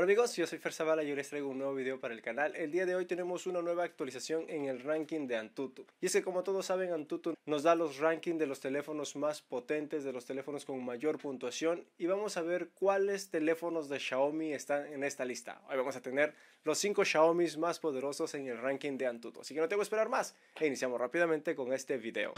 Hola amigos, yo soy Fer y hoy les traigo un nuevo video para el canal. El día de hoy tenemos una nueva actualización en el ranking de Antutu. Y es que como todos saben, Antutu nos da los rankings de los teléfonos más potentes, de los teléfonos con mayor puntuación. Y vamos a ver cuáles teléfonos de Xiaomi están en esta lista. Hoy vamos a tener los 5 Xiaomi más poderosos en el ranking de Antutu. Así que no tengo que esperar más e iniciamos rápidamente con este video.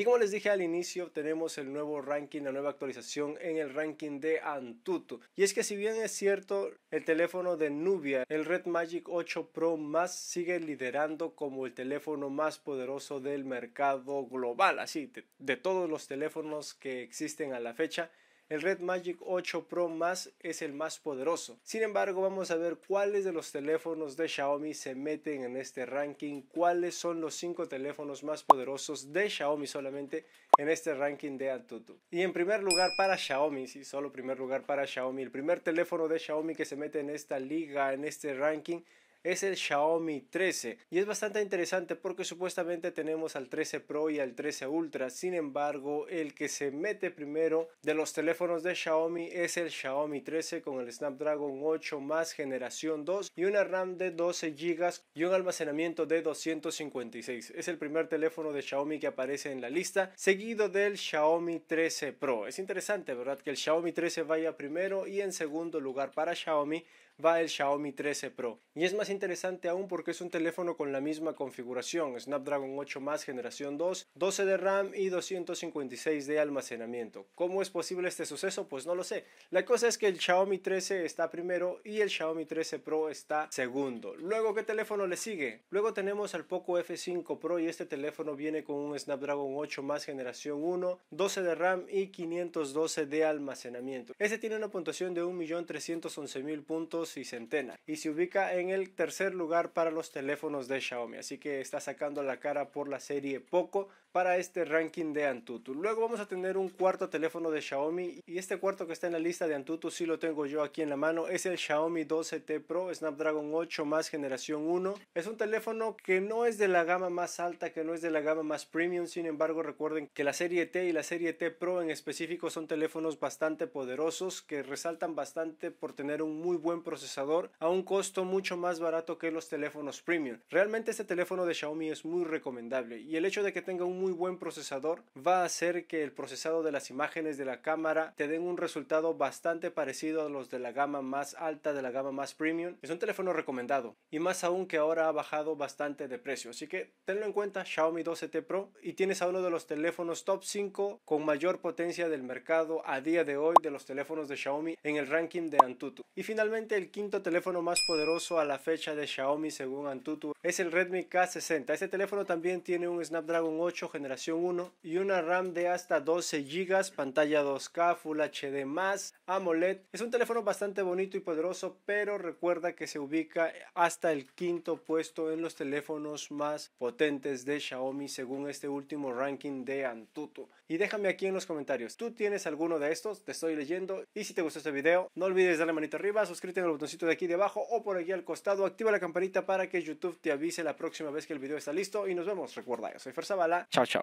Y como les dije al inicio, tenemos el nuevo ranking, la nueva actualización en el ranking de Antutu. Y es que si bien es cierto, el teléfono de Nubia, el Red Magic 8 Pro más sigue liderando como el teléfono más poderoso del mercado global, así de todos los teléfonos que existen a la fecha el Red Magic 8 Pro más es el más poderoso. Sin embargo, vamos a ver cuáles de los teléfonos de Xiaomi se meten en este ranking, cuáles son los cinco teléfonos más poderosos de Xiaomi solamente en este ranking de Antutu. Y en primer lugar para Xiaomi, sí, solo primer lugar para Xiaomi, el primer teléfono de Xiaomi que se mete en esta liga, en este ranking es el Xiaomi 13 y es bastante interesante porque supuestamente tenemos al 13 Pro y al 13 Ultra, sin embargo el que se mete primero de los teléfonos de Xiaomi es el Xiaomi 13 con el Snapdragon 8 más generación 2 y una RAM de 12 GB y un almacenamiento de 256. Es el primer teléfono de Xiaomi que aparece en la lista, seguido del Xiaomi 13 Pro. Es interesante, ¿verdad? Que el Xiaomi 13 vaya primero y en segundo lugar para Xiaomi va el Xiaomi 13 Pro. Y es más interesante aún porque es un teléfono con la misma configuración, Snapdragon 8 más generación 2, 12 de RAM y 256 de almacenamiento. ¿Cómo es posible este suceso? Pues no lo sé. La cosa es que el Xiaomi 13 está primero y el Xiaomi 13 Pro está segundo. Luego, ¿qué teléfono le sigue? Luego tenemos al Poco F5 Pro y este teléfono viene con un Snapdragon 8 más generación 1, 12 de RAM y 512 de almacenamiento. Este tiene una puntuación de 1.311.000 puntos y centena y se ubica en el tercer lugar para los teléfonos de Xiaomi, así que está sacando la cara por la serie Poco para este ranking de Antutu. Luego vamos a tener un cuarto teléfono de Xiaomi y este cuarto que está en la lista de Antutu sí lo tengo yo aquí en la mano, es el Xiaomi 12T Pro Snapdragon 8 más generación 1. Es un teléfono que no es de la gama más alta, que no es de la gama más premium, sin embargo recuerden que la serie T y la serie T Pro en específico son teléfonos bastante poderosos que resaltan bastante por tener un muy buen proceso procesador a un costo mucho más barato que los teléfonos premium. Realmente este teléfono de Xiaomi es muy recomendable y el hecho de que tenga un muy buen procesador va a hacer que el procesado de las imágenes de la cámara te den un resultado bastante parecido a los de la gama más alta, de la gama más premium. Es un teléfono recomendado y más aún que ahora ha bajado bastante de precio. Así que tenlo en cuenta Xiaomi 12T Pro y tienes a uno de los teléfonos top 5 con mayor potencia del mercado a día de hoy de los teléfonos de Xiaomi en el ranking de Antutu. Y finalmente el quinto teléfono más poderoso a la fecha de Xiaomi según Antutu es el Redmi K60. Este teléfono también tiene un Snapdragon 8 generación 1 y una RAM de hasta 12 GB, pantalla 2K, Full HD+, AMOLED. Es un teléfono bastante bonito y poderoso, pero recuerda que se ubica hasta el quinto puesto en los teléfonos más potentes de Xiaomi según este último ranking de Antutu. Y déjame aquí en los comentarios, ¿tú tienes alguno de estos? Te estoy leyendo y si te gustó este video, no olvides darle manita arriba, suscríbete botoncito de aquí debajo o por aquí al costado. Activa la campanita para que YouTube te avise la próxima vez que el video está listo. Y nos vemos. Recuerda, yo soy Fer Chao, chao.